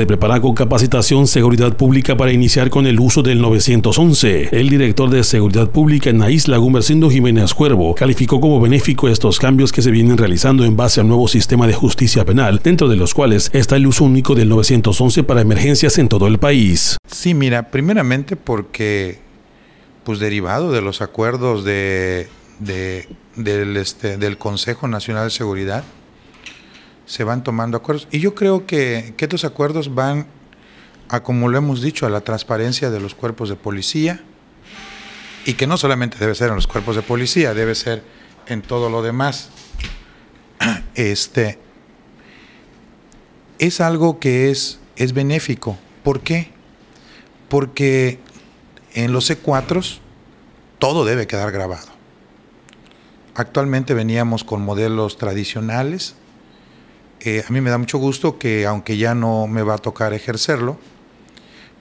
se prepara con capacitación seguridad pública para iniciar con el uso del 911. El director de seguridad pública en la isla, Gumercindo Jiménez Cuervo, calificó como benéfico estos cambios que se vienen realizando en base al nuevo sistema de justicia penal, dentro de los cuales está el uso único del 911 para emergencias en todo el país. Sí, mira, primeramente porque, pues derivado de los acuerdos de, este, del Consejo Nacional de Seguridad, se van tomando acuerdos. Y yo creo que, estos acuerdos van a, como lo hemos dicho, a la transparencia de los cuerpos de policía, y que no solamente debe ser en los cuerpos de policía, debe ser en todo lo demás. Este, es algo que es, es benéfico. ¿Por qué? Porque en los e C4 todo debe quedar grabado. Actualmente veníamos con modelos tradicionales eh, a mí me da mucho gusto que, aunque ya no me va a tocar ejercerlo,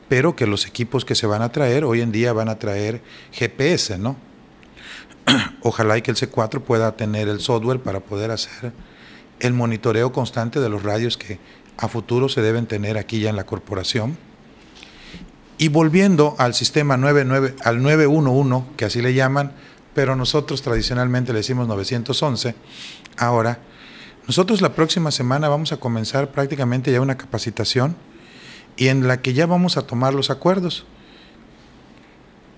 pero que los equipos que se van a traer hoy en día van a traer GPS, ¿no? Ojalá y que el C4 pueda tener el software para poder hacer el monitoreo constante de los radios que a futuro se deben tener aquí ya en la corporación. Y volviendo al sistema 99, al 911, que así le llaman, pero nosotros tradicionalmente le decimos 911, ahora nosotros la próxima semana vamos a comenzar prácticamente ya una capacitación y en la que ya vamos a tomar los acuerdos.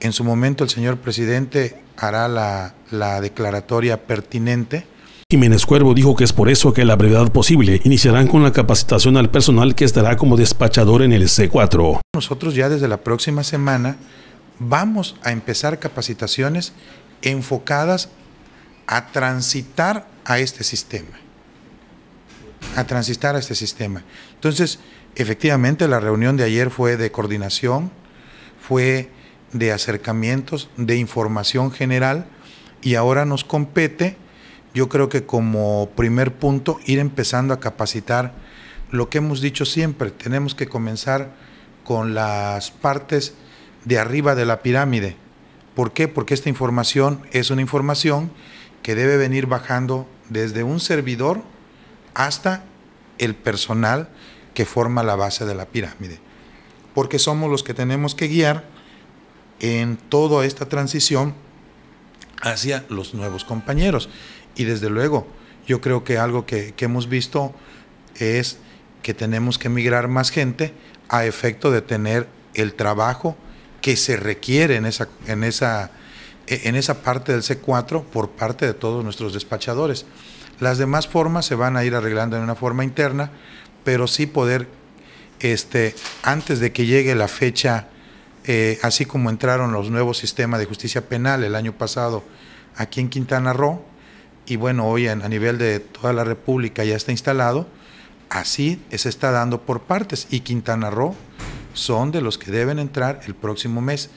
En su momento el señor presidente hará la, declaratoria pertinente Jiménez Cuervo dijo que es por eso que la brevedad posible iniciarán con la capacitación al personal que estará como despachador en el C4. Nosotros ya desde la próxima semana vamos a empezar capacitaciones enfocadas a transitar a este sistema a transitar a este sistema. Entonces, efectivamente, la reunión de ayer fue de coordinación, fue de acercamientos, de información general, y ahora nos compete, yo creo que como primer punto, ir empezando a capacitar lo que hemos dicho siempre, tenemos que comenzar con las partes de arriba de la pirámide. ¿Por qué? Porque esta información es una información que debe venir bajando desde un servidor hasta el personal que forma la base de la pirámide, porque somos los que tenemos que guiar en toda esta transición hacia los nuevos compañeros. Y desde luego, yo creo que algo que, hemos visto es que tenemos que migrar más gente a efecto de tener el trabajo que se requiere en esa, en esa e, parte del C4 por parte de todos nuestros despachadores. Las demás formas se van a ir arreglando en una forma interna, pero sí poder, este, antes de que llegue la fecha, eh, así como entraron los nuevos sistemas de justicia penal el año pasado aquí en Quintana Roo, y bueno, hoy a nivel de toda la República ya está instalado, así se está dando por partes, y Quintana Roo son de los que deben entrar el próximo mes.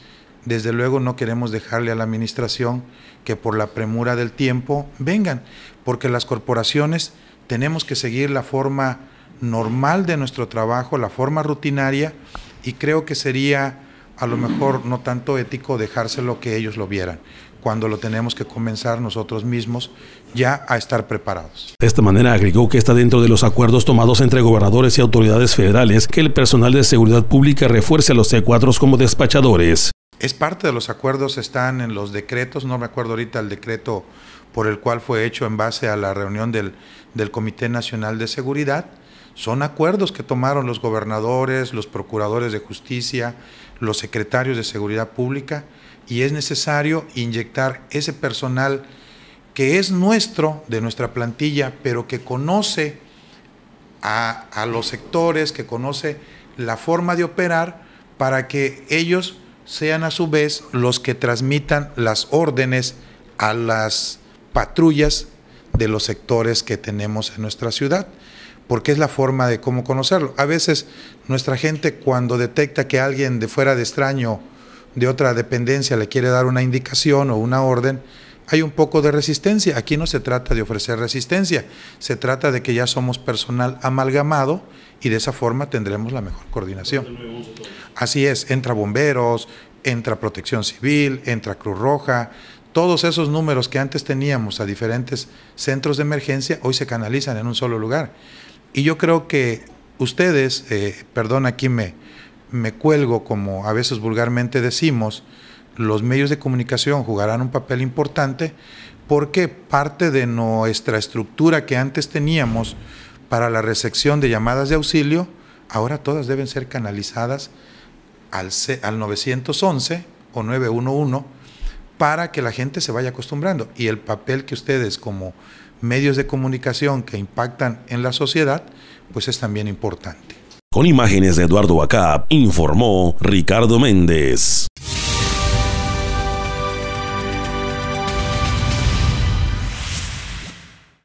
Desde luego no queremos dejarle a la administración que por la premura del tiempo vengan, porque las corporaciones tenemos que seguir la forma normal de nuestro trabajo, la forma rutinaria, y creo que sería a lo mejor no tanto ético dejárselo que ellos lo vieran, cuando lo tenemos que comenzar nosotros mismos ya a estar preparados. De esta manera agregó que está dentro de los acuerdos tomados entre gobernadores y autoridades federales que el personal de seguridad pública refuerce a los C4 como despachadores es parte de los acuerdos, están en los decretos, no me acuerdo ahorita el decreto por el cual fue hecho en base a la reunión del, Comité Nacional de Seguridad, son acuerdos que tomaron los gobernadores, los procuradores de justicia, los secretarios de seguridad pública, y es necesario inyectar ese personal que es nuestro, de nuestra plantilla, pero que conoce a, a los sectores, que conoce la forma de operar, para que ellos sean a su vez los que transmitan las órdenes a las patrullas de los sectores que tenemos en nuestra ciudad, porque es la forma de cómo conocerlo. A veces nuestra gente cuando detecta que alguien de fuera de extraño, de otra dependencia, le quiere dar una indicación o una orden, hay un poco de resistencia. Aquí no se trata de ofrecer resistencia, se trata de que ya somos personal amalgamado y de esa forma tendremos la mejor coordinación. Así es, entra bomberos, entra protección civil, entra Cruz Roja. Todos esos números que antes teníamos a diferentes centros de emergencia hoy se canalizan en un solo lugar. Y yo creo que ustedes, eh, perdón, aquí me, me cuelgo como a veces vulgarmente decimos, los medios de comunicación jugarán un papel importante porque parte de nuestra estructura que antes teníamos para la recepción de llamadas de auxilio, ahora todas deben ser canalizadas al, 911 o 911 para que la gente se vaya acostumbrando. Y el papel que ustedes como medios de comunicación que impactan en la sociedad, pues es también importante. Con imágenes de Eduardo acá informó Ricardo Méndez.